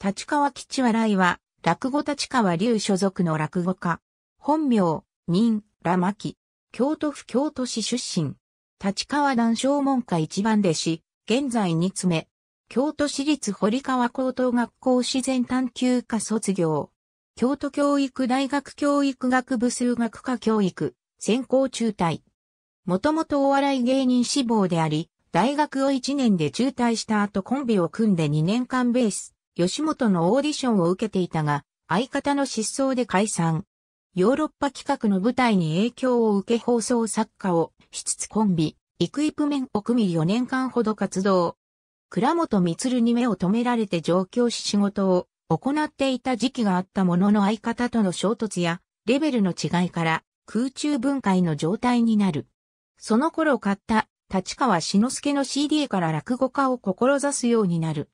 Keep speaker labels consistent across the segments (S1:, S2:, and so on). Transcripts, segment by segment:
S1: 立川吉笑いは、落語立川流所属の落語家。本名、任、らまき。京都府京都市出身。立川談笑門下一番弟子、現在二つ目。京都市立堀川高等学校自然探究科卒業。京都教育大学教育学部数学科教育、専攻中退。もともとお笑い芸人志望であり、大学を1年で中退した後コンビを組んで2年間ベース、吉本のオーディションを受けていたが、相方の失踪で解散。ヨーロッパ企画の舞台に影響を受け放送作家をしつつコンビ、イクイプメンを組み4年間ほど活動。倉本光に目を止められて上京し仕事を行っていた時期があったものの相方との衝突やレベルの違いから空中分解の状態になる。その頃買った立川志之助の CD から落語家を志すようになる。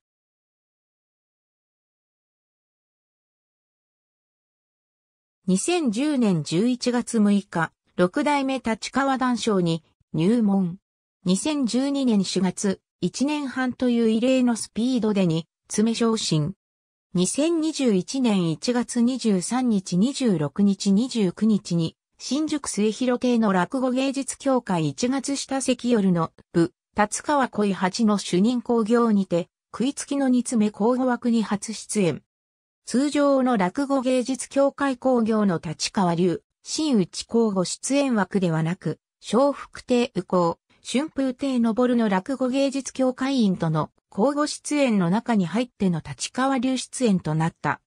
S2: 2010年11
S1: 月6日、六代目立川談笑に入門。2012年4月、1年半という異例のスピードでに、詰昇進。2021年1月23日26日29日に、新宿末広亭の落語芸術協会1月下関夜の部、立川恋八の主任興行にて、食いつきの煮詰め交互枠に初出演。通常の落語芸術協会工業の立川流、新内交互出演枠ではなく、小福亭右行、春風亭昇の落語芸術協会員との交互出演の中に入っての立川流出演となった。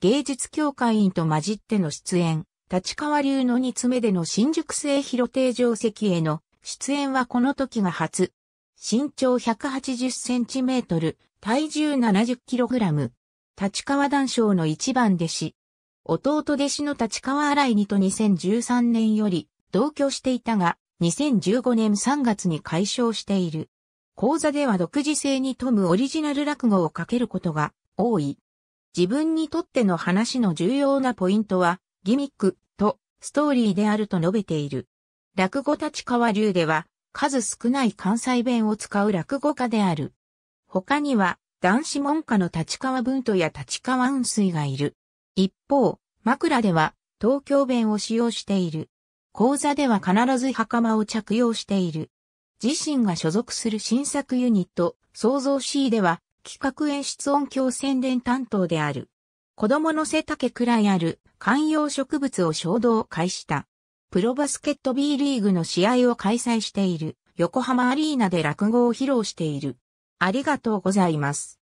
S1: 芸術協会員と混じっての出演、立川流の2つ目での新宿製広亭定石への出演はこの時が初。身長180センチメートル、体重70キログラム、立川談笑の一番弟子。弟弟子の立川新井にと2013年より同居していたが、2015年3月に解消している。講座では独自性に富むオリジナル落語をかけることが多い。自分にとっての話の重要なポイントは、ギミックとストーリーであると述べている。落語立川流では、数少ない関西弁を使う落語家である。他には、男子門下の立川文都や立川雲水がいる。一方、枕では東京弁を使用している。講座では必ず袴を着用している。自身が所属する新作ユニット、創造 C では企画演出音響宣伝担当である。子供の背丈くらいある観葉植物を衝動開した。プロバスケット B リーグの試合を開催している横浜アリーナで落語を披露している。ありがとうございます。